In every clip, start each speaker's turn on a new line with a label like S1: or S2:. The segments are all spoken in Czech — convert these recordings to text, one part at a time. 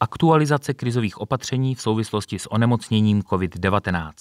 S1: Aktualizace krizových opatření v souvislosti s onemocněním COVID-19.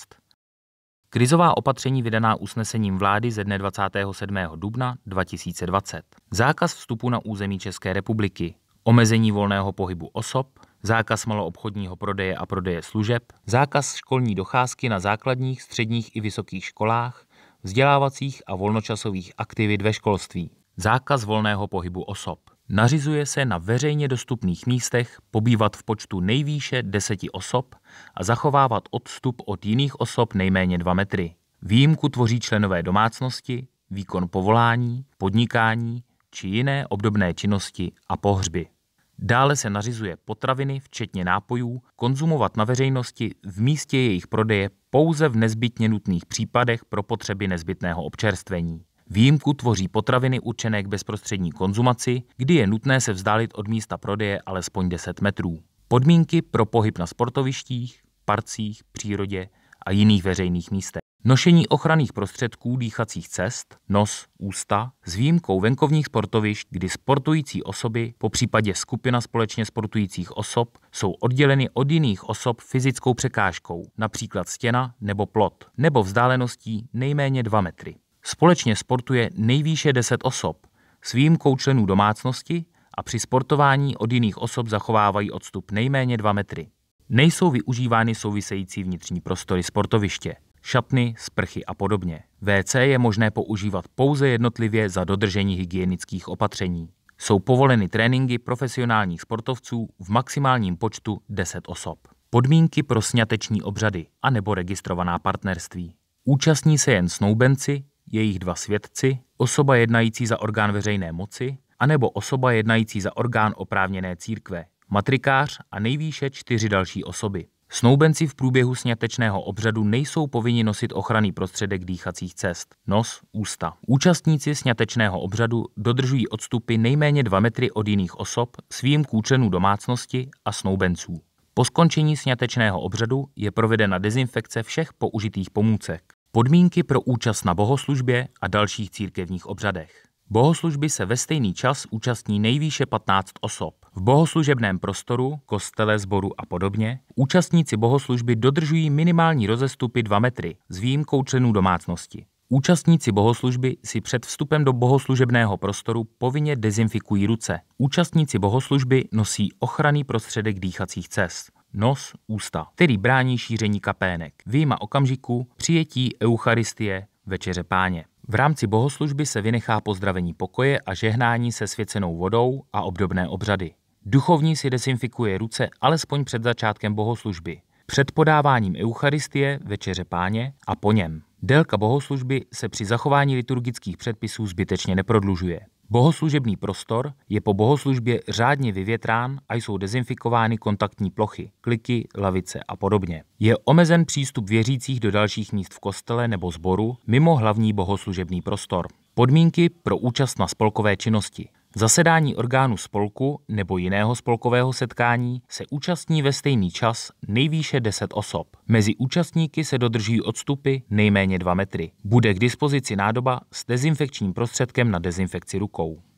S1: Krizová opatření vydaná usnesením vlády ze dne 27. dubna 2020. Zákaz vstupu na území České republiky, omezení volného pohybu osob, zákaz maloobchodního prodeje a prodeje služeb, zákaz školní docházky na základních, středních i vysokých školách, vzdělávacích a volnočasových aktivit ve školství, zákaz volného pohybu osob. Nařizuje se na veřejně dostupných místech pobývat v počtu nejvýše deseti osob a zachovávat odstup od jiných osob nejméně 2 metry. Výjimku tvoří členové domácnosti, výkon povolání, podnikání či jiné obdobné činnosti a pohřby. Dále se nařizuje potraviny, včetně nápojů, konzumovat na veřejnosti v místě jejich prodeje pouze v nezbytně nutných případech pro potřeby nezbytného občerstvení. Výjimku tvoří potraviny určené k bezprostřední konzumaci, kdy je nutné se vzdálit od místa prodeje alespoň 10 metrů. Podmínky pro pohyb na sportovištích, parcích, přírodě a jiných veřejných místech. Nošení ochranných prostředků dýchacích cest, nos, ústa, s výjimkou venkovních sportovišť, kdy sportující osoby, po případě skupina společně sportujících osob, jsou odděleny od jiných osob fyzickou překážkou, například stěna nebo plot, nebo vzdáleností nejméně 2 metry. Společně sportuje nejvýše 10 osob, s výjimkou členů domácnosti a při sportování od jiných osob zachovávají odstup nejméně 2 metry. Nejsou využívány související vnitřní prostory sportoviště, šatny, sprchy a podobně. WC je možné používat pouze jednotlivě za dodržení hygienických opatření. Jsou povoleny tréninky profesionálních sportovců v maximálním počtu 10 osob. Podmínky pro sňateční obřady a nebo registrovaná partnerství. Účastní se jen snoubenci, jejich dva svědci, osoba jednající za orgán veřejné moci, anebo osoba jednající za orgán oprávněné církve, matrikář a nejvýše čtyři další osoby. Snoubenci v průběhu snětečného obřadu nejsou povinni nosit ochranný prostředek dýchacích cest, nos, ústa. Účastníci snětečného obřadu dodržují odstupy nejméně 2 metry od jiných osob svým kůčenů domácnosti a snoubenců. Po skončení snětečného obřadu je provedena dezinfekce všech použitých pomůcek. Podmínky pro účast na bohoslužbě a dalších církevních obřadech. Bohoslužby se ve stejný čas účastní nejvýše 15 osob. V bohoslužebném prostoru, kostele, sboru a podobně účastníci bohoslužby dodržují minimální rozestupy 2 metry s výjimkou členů domácnosti. Účastníci bohoslužby si před vstupem do bohoslužebného prostoru povinně dezinfikují ruce. Účastníci bohoslužby nosí ochranný prostředek dýchacích cest nos, ústa, který brání šíření kapének, výjima okamžiku přijetí Eucharistie večeře páně. V rámci bohoslužby se vynechá pozdravení pokoje a žehnání se svěcenou vodou a obdobné obřady. Duchovní si desinfikuje ruce alespoň před začátkem bohoslužby, před podáváním Eucharistie, večeře páně a po něm. Délka bohoslužby se při zachování liturgických předpisů zbytečně neprodlužuje. Bohoslužebný prostor je po bohoslužbě řádně vyvětrán a jsou dezinfikovány kontaktní plochy, kliky, lavice a podobně. Je omezen přístup věřících do dalších míst v kostele nebo sboru mimo hlavní bohoslužebný prostor. Podmínky pro účast na spolkové činnosti. Zasedání orgánu spolku nebo jiného spolkového setkání se účastní ve stejný čas nejvýše 10 osob. Mezi účastníky se dodržují odstupy nejméně 2 metry. Bude k dispozici nádoba s dezinfekčním prostředkem na dezinfekci rukou.